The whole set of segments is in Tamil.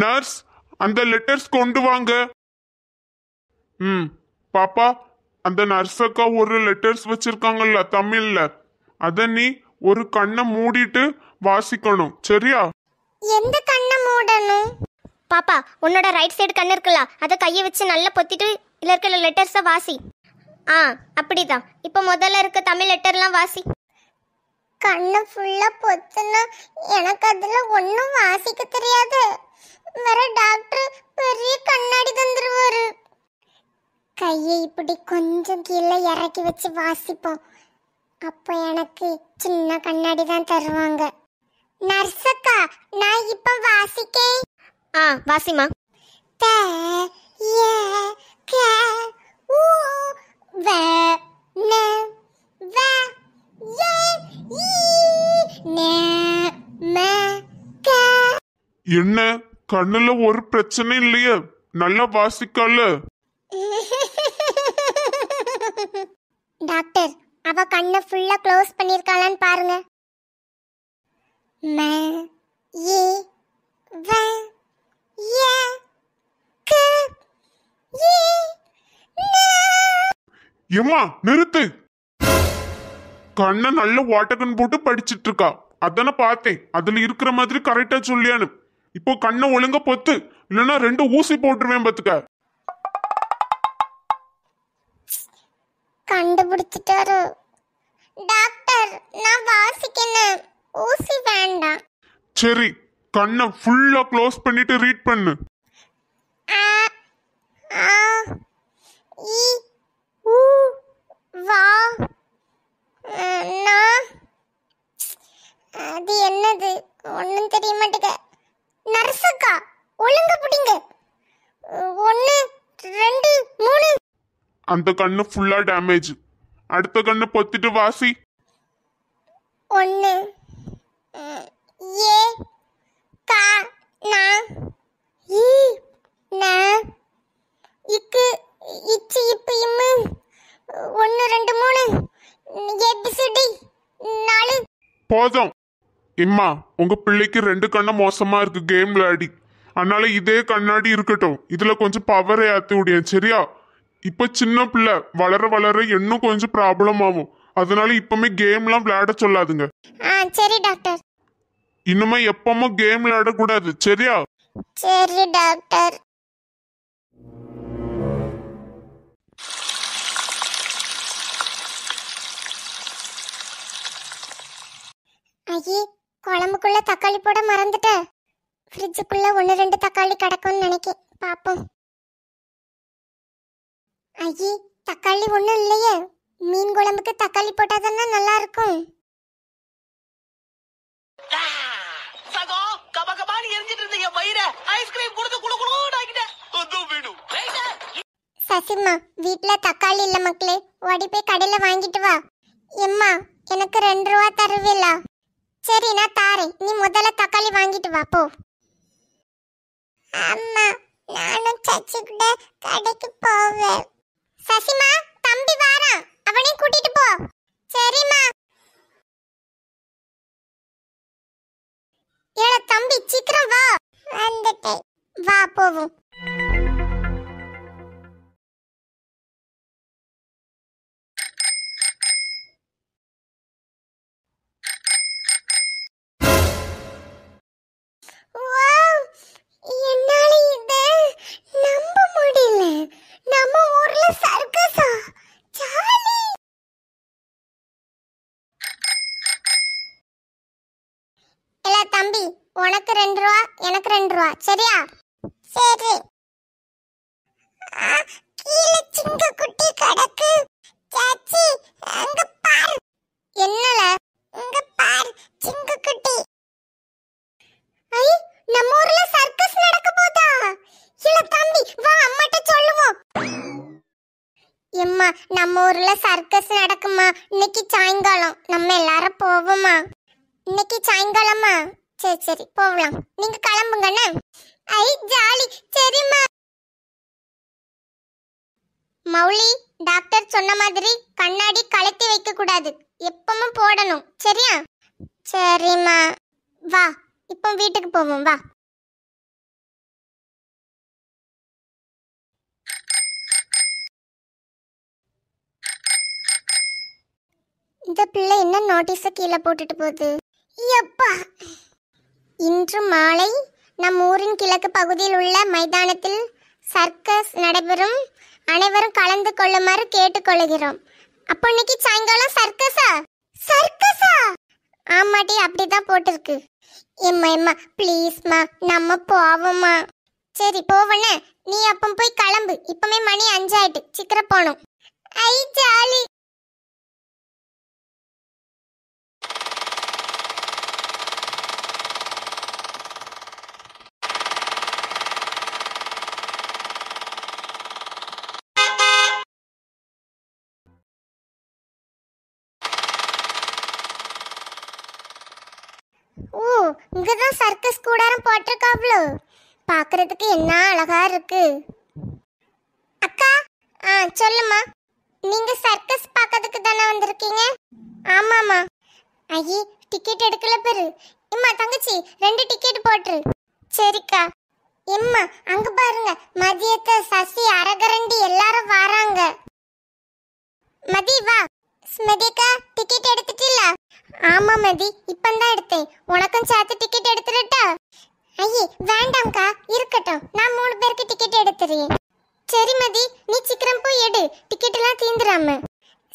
நர்ஸ் அந்த லெட்டர்ஸ் கொண்டு வாங்க ம் பாப்பா அந்த நர்ஸக்கா ஒரு லெட்டர்ஸ் வச்சிருக்காங்கல்ல தமிழ்ல அத நீ ஒரு கண்ணை மூடிட்டு வாசிக்கணும் சரியா எந்த கண்ணை மூடணும் பாப்பா உன்னோட ரைட் சைடு கண்ணு இருக்குல்ல அதை கையை வச்சு நல்லா பொத்திட்டு இல்ல இருக்கிற லெட்டர்ஸை வாசி ஆ அப்படிதான் இப்போ முதல்ல இருக்க தமிழ் லெட்டர்லாம் வாசி கண்ணு ஃபுல்லாக பொத்துனா எனக்கு அதில் ஒன்றும் வாசிக்க தெரியாது வர டாக்டர் பெரிய கண்ணாடி தந்துருவாரு கையை இப்படி கொஞ்சம் கீழே இறக்கி வச்சு வாசிப்போம் அப்போ எனக்கு சின்ன கண்ணாடி தான் தருவாங்க நர்ஸக்கா நான் இப்ப வாசிக்கே ஆ வாசிமா த ஏ க ஊ வ ந வ ஏ ஈ ந ம க என்ன கண்ணுல ஒரு பிரச்சனை இல்லையே நல்லா வாசிக்கல டாக்டர் அவ கண்ணை ஃபுல்லா க்ளோஸ் பண்ணிருக்காளான்னு பாருங்க ம ஏ வ ய க ஏ ஏமா நிறுத்து கண்ணை நல்ல வாட்டகன் போட்டு படிச்சிட்டு இருக்கா அதான பார்த்தேன் அதுல இருக்கிற மாதிரி கரெக்டா சொல்லியானு இப்போ கண்ணை ஒழுங்க பொத்து இல்லைன்னா ரெண்டு ஊசி போட்டுருவேன் பத்துக்க கண்டுபிடிச்சிட்டாரு டாக்டர் நான் வாசிக்கணும் ஊசி வேண்டாம் சரி கண்ணை ஃபுல்லா க்ளோஸ் பண்ணிட்டு ரீட் பண்ணு ஆ ஆ ஈ உ வா அந்த கண்ணு ஃபுல்லா டேமேஜ் அடுத்த கண்ணு பொத்திட்டு வாசி ஒன்று ஏ ரெண்டு மூணு நாலு போதும் இம்மா உங்க பிள்ளைக்கு ரெண்டு கண்ணு மோசமா இருக்கு கேம் விளையாடி அதனால இதே கண்ணாடி இருக்கட்டும் இதுல கொஞ்சம் பவரை ஆத்தி விடியும் சரியா இப்ப சின்ன பிள்ளை வளர வளர இன்னும் கொஞ்சம் ப்ராப்ளம் ஆகும் அதனால இப்பவுமே கேம்லாம் விளையாட சொல்லாதுங்க ஆ சரி டாக்டர் இனிமே எப்பவுமே கேம் விளையாடக்கூடாது சரியா சரி டாக்டர் ஐயே குழம்புக்குள்ள தக்காளி போட மறந்துட்டேன் ஃப்ரிட்ஜுக்குள்ள ஒன்று ரெண்டு தக்காளி கிடக்கும்னு நினைக்கேன் பார்ப்போம் ஐயே தக்காளி ஒன்றும் இல்லையே மீன் குழம்புக்கு தக்காளி போட்டால் தானே நல்லா இருக்கும் சசிம்மா வீட்ல தக்காளி இல்ல மக்களே ஓடி போய் கடையில வாங்கிட்டு வா எம்மா எனக்கு ரெண்டு ரூபா தருவில்ல சரி நான் தாரேன் நீ முதல்ல தக்காளி வாங்கிட்டு வா போ அம்மா நானும் சச்சி கூட கடைக்கு போவேன் சசிமா தம்பி வாரான் அவனையும் கூட்டிட்டு போ சரிம்மா ஏல தம்பி சீக்கிரம் வா வந்துட்டேன் வா போவோம் உனக்கு ரெண்டு ரூபா எனக்கு ரெண்டு ரூபா சரியா சரி கீழே சிங்க குட்டி கிடக்கு சாச்சி அங்க பாரு என்னல இங்க பாரு சிங்க குட்டி ஐ நம்ம ஊர்ல சர்க்கஸ் நடக்க போதா இல்ல தம்பி வா அம்மாட்ட சொல்லுவோம் எம்மா நம்ம ஊர்ல சர்க்கஸ் நடக்குமா இன்னைக்கு சாயங்காலம் நம்ம எல்லாரும் போவோமா இன்னைக்கு சாயங்காலமா சரி சரி போகலாம் நீங்க கிளம்புங்கண்ணே ஐ ஜாலி சரிம்மா மௌலி டாக்டர் சொன்ன மாதிரி கண்ணாடி கலத்தி வைக்க கூடாது எப்பவும் போடணும் சரியா சரிம்மா வா இப்போ வீட்டுக்கு போவோம் வா இந்த பிள்ளை என்ன நோட்டீஸை கீழே போட்டுட்டு போகுது எப்பா இன்று மாலை நம் ஊரின் கிழக்கு பகுதியில் உள்ள மைதானத்தில் சர்க்கஸ் நடைபெறும் அனைவரும் கலந்து கொள்ளுமாறு கேட்டுக்கொள்கிறோம் அப்போ இன்னைக்கு சாயங்காலம் சர்க்கஸா சர்க்கஸா ஆமாட்டி அப்படிதான் போட்டிருக்கு எம்மா எம்மா ப்ளீஸ்மா நம்ம போவோமா சரி போவனே நீ அப்பம் போய் கிளம்பு இப்பமே மணி அஞ்சாயிட்டு சீக்கிரம் போகணும் ஐ ஜாலி ஓ இங்கே தான் சர்க்கஸ் கூடாரம் போட்டிருக்காப்ல பார்க்குறதுக்கு என்ன அழகா இருக்கு அக்கா ஆ சொல்லுமா நீங்கள் சர்க்கஸ் பார்க்கறதுக்கு தானே வந்திருக்கீங்க ஆமாம்மா ஐயி டிக்கெட் எடுக்கல பெரு இம்மா தங்கச்சி ரெண்டு டிக்கெட் போட்டுரு சரிக்கா எம்மா அங்க பாருங்க மதியத்தை சசி அரகரண்டி எல்லாரும் வராங்க மதி வா ஸ்மதிக்கா டிக்கெட் எடுத்துட்டீல ஆமா மதி இப்பந்தான் எடுத்தேன் உனக்கும் சேர்த்து டிக்கெட் எடுத்துடட்டா ஐயே வேண்டாம்க்கா இருக்கட்டும் நான் மூணு பேருக்கு டிக்கெட் எடுத்துறேன் சரி மதி நீ சீக்கிரம் போய் எடு டிக்கெட் எல்லாம் தீந்துராம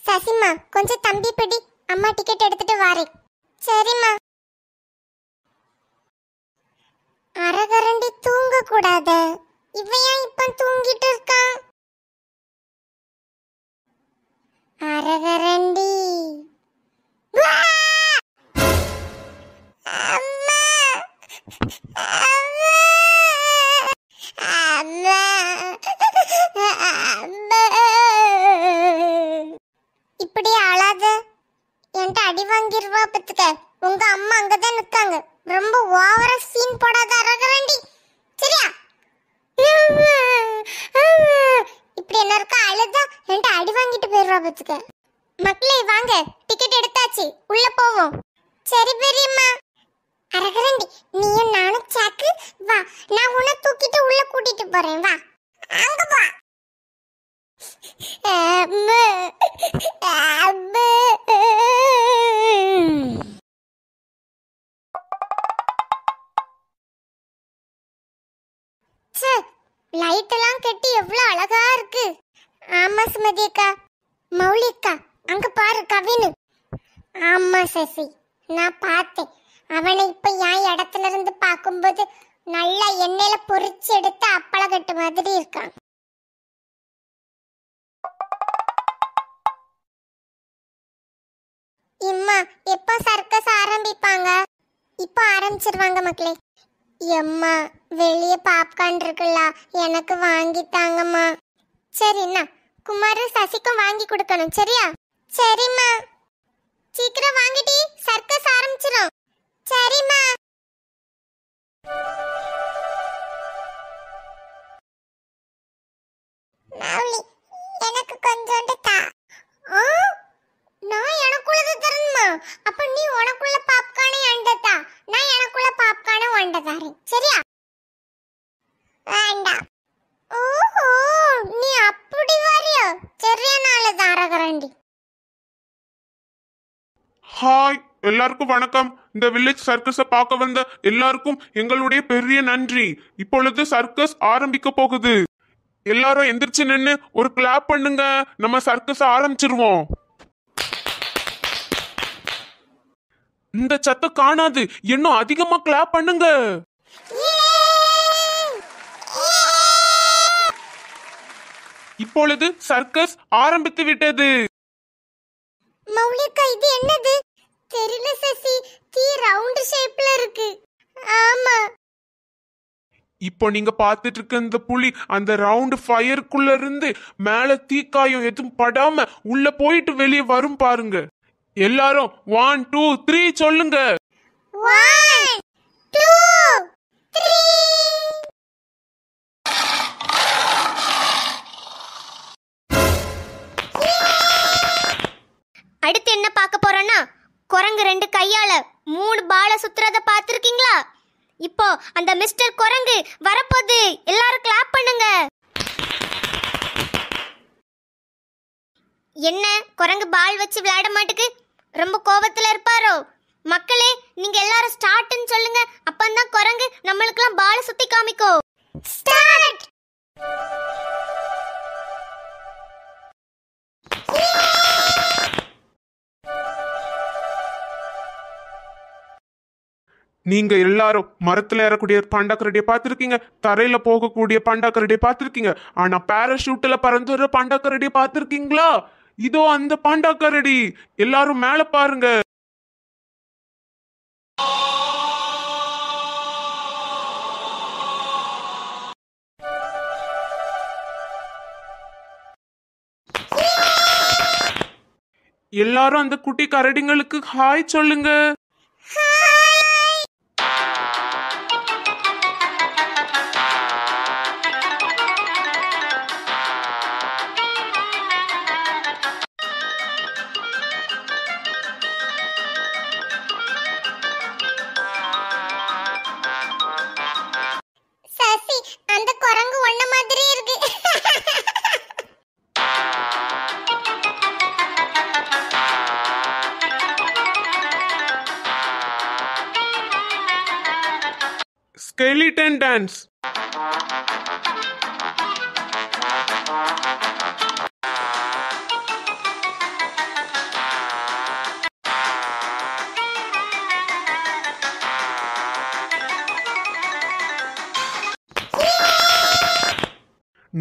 சசிமா கொஞ்சம் தம்பி பிடி அம்மா டிக்கெட் எடுத்துட்டு வாரேன் சரிம்மா அரகரண்டி தூங்க கூடாத இவன் இப்ப தூங்கிட்டு இருக்கான் அரகரண்டி இப்படி அழாத என்கிட்ட அடி வாங்கிடுவா பத்துக்க உங்க அம்மா அங்கதான் நிற்காங்க ரொம்ப ஓவரா சீன் போடாத அரகரண்டி வச்சுக்க மக்களே வாங்க டிக்கெட் எடுத்தாச்சு உள்ள போவோம் சரி பெரியம்மா அரகரண்டி நீயும் நானும் சாக்கு வா நான் உன்னை தூக்கிட்டு உள்ள கூட்டிட்டு போறேன் வா அங்க போ லைட் எல்லாம் கட்டி எவ்வளவு அழகா இருக்கு ஆமா சுமதி அக்கா மௌலிகா அங்க பாரு கவினு ஆமா சசி நான் பார்த்தேன் அவனை இப்ப என் இடத்துல இருந்து பார்க்கும்போது நல்லா எண்ணெயில பொரிச்சு எடுத்த கட்டு மாதிரி இருக்கான் இம்மா எப்போ சர்க்கஸ் ஆரம்பிப்பாங்க இப்போ ஆரம்பிச்சிருவாங்க மக்களே எம்மா வெளியே பாப்கார்ன் இருக்குல்ல எனக்கு வாங்கி தாங்கம்மா சரிண்ணா குமார் சசிக்கும் வாங்கி கொடுக்கணும் சரியா சரிம்மா சீக்கிரம் வாங்கிட்டி சர்க்கஸ் ஆரம்பிச்சிரும் சரிம்மா மௌலி எனக்கு கொஞ்சோண்டு தா எல்லாருக்கும் வணக்கம் இந்த வில்லேஜ் சர்க்கஸை பார்க்க வந்த எல்லாருக்கும் எங்களுடைய பெரிய நன்றி இப்பொழுது சர்க்கஸ் ஆரம்பிக்க போகுது எல்லாரும் எந்திரிச்சு நின்று ஒரு கிளாப் பண்ணுங்க நம்ம சர்க்கஸ் ஆரம்பிச்சிருவோம் இந்த சத்த காணாது இன்னும் அதிகமா கிளாப் பண்ணுங்க இப்பொழுது சர்க்கஸ் ஆரம்பித்து விட்டது மௌலிகா இது என்னது இப்போ நீங்க பாத்துட்டு இருக்க இந்த புலி அந்த ரவுண்டு ஃபயருக்குள்ள இருந்து மேல தீக்காயம் எதுவும் படாம உள்ள போயிட்டு வெளியே வரும் பாருங்க எல்லாரும் ஒன் டூ த்ரீ சொல்லுங்க அடுத்து என்ன பார்க்க போறோம்னா குரங்கு ரெண்டு கையால மூணு பால சுத்துறத பாத்திருக்கீங்களா இப்போ அந்த மிஸ்டர் குரங்கு வரப்போது எல்லாரும் கிளாப் பண்ணுங்க என்ன குரங்கு பால் வச்சு விளையாட மாட்டுக்கு ரொம்ப கோபத்துல இருப்பாரோ மக்களே நீங்க எல்லாரும் ஸ்டார்ட்னு சொல்லுங்க அப்பந்தான் குரங்கு நம்மளுக்கெல்லாம் பால் சுத்தி காமிக்கோ ஸ்டார்ட் நீங்க எல்லாரும் மரத்துல ஏறக்கூடிய பாண்டாக்கரடிய பார்த்துருக்கீங்க தரையில போகக்கூடிய பாண்டாக்கரடிய பார்த்துருக்கீங்க ஆனா பேராஷூட்ல வர பாண்டாக்கரடிய பார்த்துருக்கீங்களா இதோ அந்த பாண்டாக்கரடி எல்லாரும் மேல பாருங்க எல்லாரும் அந்த குட்டி கரடிங்களுக்கு ஹாய் சொல்லுங்க ஸ்கெலிட்டன் டான்ஸ்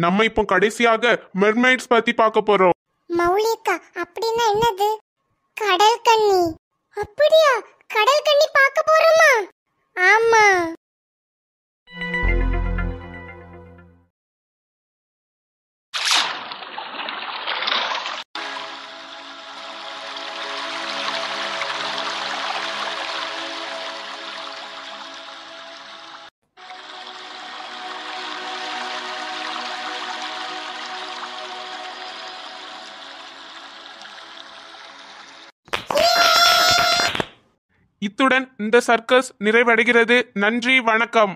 நம்ம இப்போ கடைசியாக மெர்மைட்ஸ் பத்தி பார்க்க போறோம் மௌலிகா அப்படின்னா என்னது கடல் கண்ணி அப்படியா கடல் கண்ணி பார்க்க போறோமா ஆமா இத்துடன் இந்த சர்க்கஸ் நிறைவடைகிறது நன்றி வணக்கம்